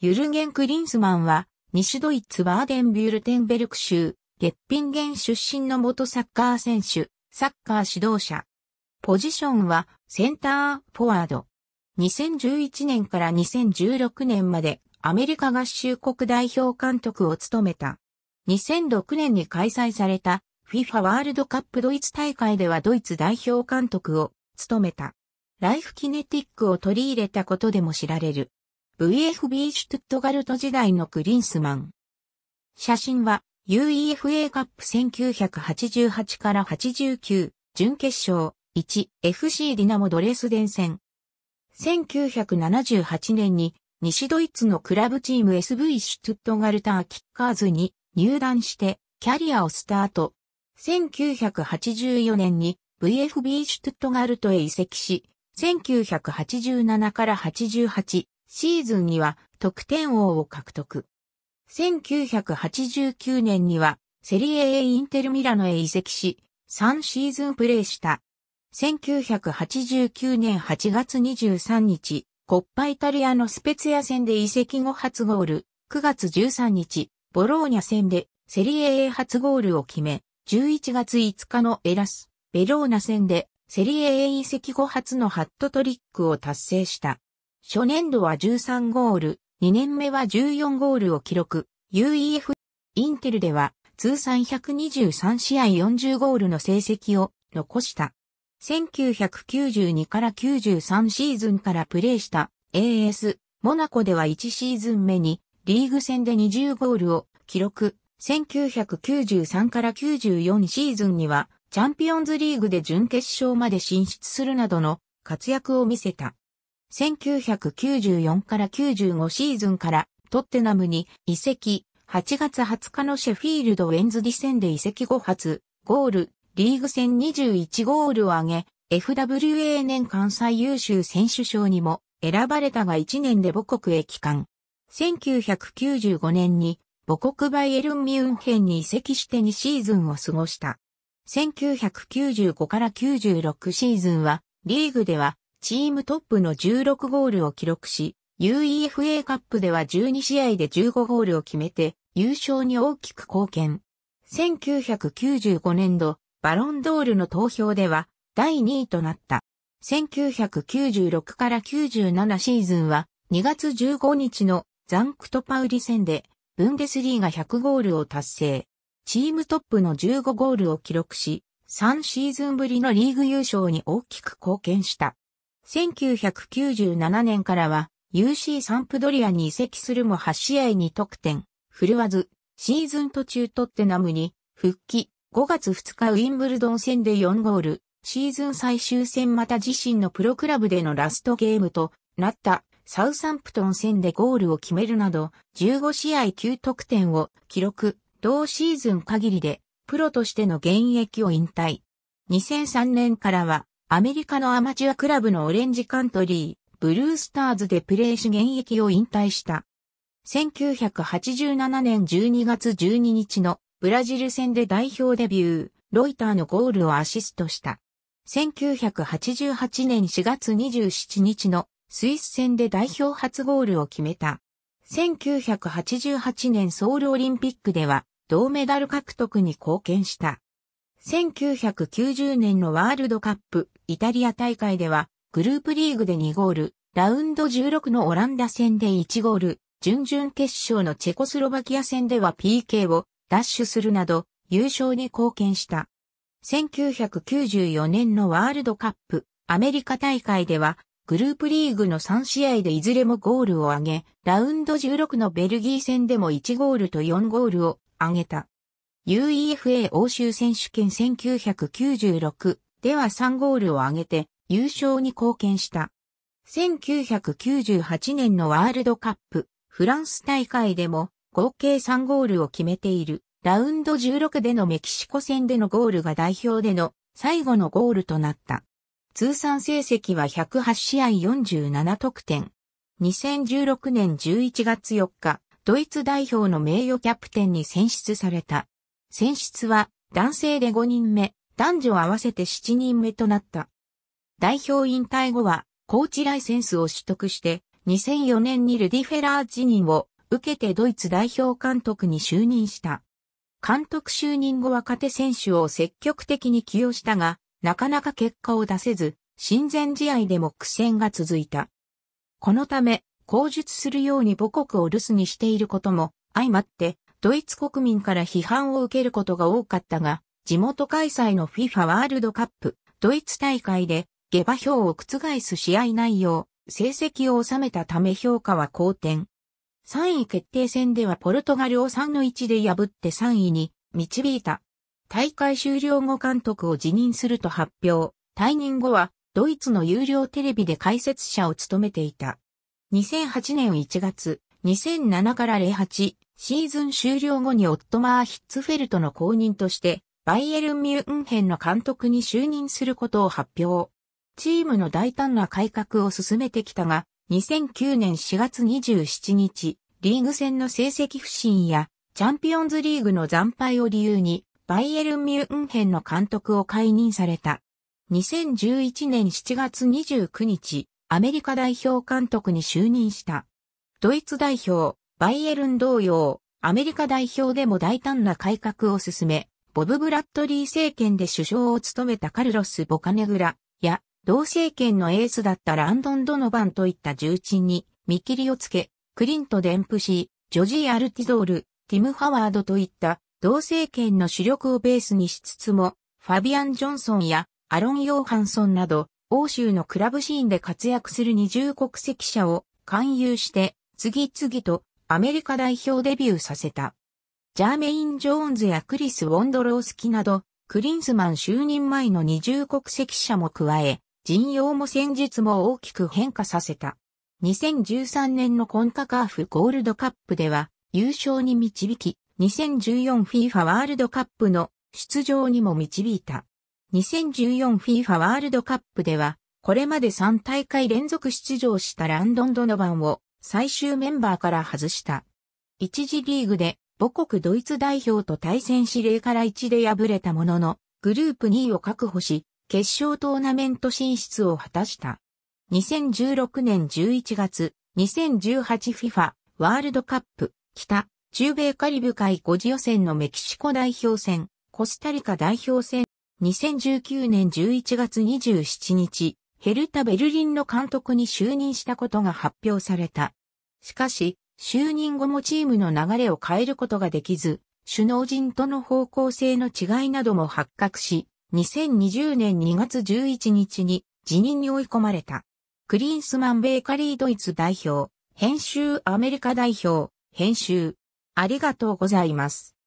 ユルゲン・クリンスマンは、西ドイツバーデンビュルテンベルク州、ゲッピンゲン出身の元サッカー選手、サッカー指導者。ポジションは、センター、フォワード。2011年から2016年まで、アメリカ合衆国代表監督を務めた。2006年に開催された FIFA ワールドカップドイツ大会ではドイツ代表監督を務めた。ライフキネティックを取り入れたことでも知られる。VFB シュトゥットガルト時代のクリンスマン。写真は UEFA カップ1988から89準決勝 1FC ディナモドレスデン戦。1978年に西ドイツのクラブチーム SV シュトゥットガルターキッカーズに入団してキャリアをスタート。1984年に VFB シュトゥットガルトへ移籍し、1987から88シーズンには得点王を獲得。1989年にはセリエ A インテルミラノへ移籍し、3シーズンプレーした。1989年8月23日、コッパイタリアのスペツヤ戦で移籍後初ゴール、9月13日、ボローニャ戦でセリエ A 初ゴールを決め、11月5日のエラス、ベローナ戦でセリエ A 移籍後初のハットトリックを達成した。初年度は13ゴール、2年目は14ゴールを記録。UEF インテルでは通算123試合40ゴールの成績を残した。1992から93シーズンからプレーした AS モナコでは1シーズン目にリーグ戦で20ゴールを記録。1993から94シーズンにはチャンピオンズリーグで準決勝まで進出するなどの活躍を見せた。1994から95シーズンからトッテナムに移籍、8月20日のシェフィールド・ウェンズディ戦で移籍後発、ゴール、リーグ戦21ゴールを挙げ、FWA 年関西優秀選手賞にも選ばれたが1年で母国へ帰還。1995年に母国バイエルン・ミュンヘンに移籍して2シーズンを過ごした。1995から96シーズンはリーグではチームトップの16ゴールを記録し、UEFA カップでは12試合で15ゴールを決めて、優勝に大きく貢献。1995年度、バロンドールの投票では、第2位となった。1996から97シーズンは、2月15日のザンクトパウリ戦で、ブンデスリーが100ゴールを達成。チームトップの15ゴールを記録し、3シーズンぶりのリーグ優勝に大きく貢献した。1997年からは UC サンプドリアに移籍するも8試合に得点、振るわず、シーズン途中トッテナムに復帰、5月2日ウィンブルドン戦で4ゴール、シーズン最終戦また自身のプロクラブでのラストゲームとなったサウサンプトン戦でゴールを決めるなど、15試合9得点を記録、同シーズン限りで、プロとしての現役を引退。2003年からは、アメリカのアマチュアクラブのオレンジカントリー、ブルースターズでプレーし現役を引退した。1987年12月12日のブラジル戦で代表デビュー、ロイターのゴールをアシストした。1988年4月27日のスイス戦で代表初ゴールを決めた。1988年ソウルオリンピックでは銅メダル獲得に貢献した。1990年のワールドカップイタリア大会ではグループリーグで2ゴール、ラウンド16のオランダ戦で1ゴール、準々決勝のチェコスロバキア戦では PK を奪取するなど優勝に貢献した。1994年のワールドカップアメリカ大会ではグループリーグの3試合でいずれもゴールを挙げ、ラウンド16のベルギー戦でも1ゴールと4ゴールを挙げた。UEFA 欧州選手権1996では3ゴールを挙げて優勝に貢献した。1998年のワールドカップフランス大会でも合計3ゴールを決めている。ラウンド16でのメキシコ戦でのゴールが代表での最後のゴールとなった。通算成績は108試合47得点。2016年11月4日、ドイツ代表の名誉キャプテンに選出された。選出は男性で5人目、男女合わせて7人目となった。代表引退後は、コーチライセンスを取得して、2004年にルディフェラー辞任を受けてドイツ代表監督に就任した。監督就任後若手選手を積極的に起用したが、なかなか結果を出せず、親善試合でも苦戦が続いた。このため、口述するように母国を留守にしていることも相まって、ドイツ国民から批判を受けることが多かったが、地元開催の FIFA ワールドカップ、ドイツ大会で、下馬評を覆す試合内容、成績を収めたため評価は好転。3位決定戦ではポルトガルを3の1で破って3位に導いた。大会終了後監督を辞任すると発表。退任後はドイツの有料テレビで解説者を務めていた。2008年1月、2007から08、シーズン終了後にオットマー・ヒッツフェルトの後任として、バイエルン・ミュンヘンの監督に就任することを発表。チームの大胆な改革を進めてきたが、2009年4月27日、リーグ戦の成績不振や、チャンピオンズリーグの惨敗を理由に、バイエルン・ミュンヘンの監督を解任された。2011年7月29日、アメリカ代表監督に就任した。ドイツ代表、バイエルン同様、アメリカ代表でも大胆な改革を進め、ボブ・ブラッドリー政権で首相を務めたカルロス・ボカネグラや、同政権のエースだったランドン・ドノバンといった重鎮に見切りをつけ、クリント・デンプシー、ジョジー・アルティドール、ティム・ハワードといった同政権の主力をベースにしつつも、ファビアン・ジョンソンやアロン・ヨーハンソンなど、欧州のクラブシーンで活躍する二重国籍者を勧誘して、次々とアメリカ代表デビューさせた。ジャーメイン・ジョーンズやクリス・ウォンドロースキなど、クリンズマン就任前の二重国籍者も加え、陣容も戦術も大きく変化させた。2013年のコンカカーフゴールドカップでは優勝に導き、2014FIFA ワールドカップの出場にも導いた。2014FIFA ワールドカップでは、これまで3大会連続出場したランドン・ドノバンを最終メンバーから外した。一次リーグで母国ドイツ代表と対戦指令から1で敗れたものの、グループ2位を確保し、決勝トーナメント進出を果たした。2016年11月、2018FIFA ワールドカップ北中米カリブ海5次予選のメキシコ代表戦、コスタリカ代表戦、2019年11月27日、ヘルタ・ベルリンの監督に就任したことが発表された。しかし、就任後もチームの流れを変えることができず、首脳陣との方向性の違いなども発覚し、2020年2月11日に辞任に追い込まれた。クリンスマン・ベーカリードイツ代表、編集アメリカ代表、編集。ありがとうございます。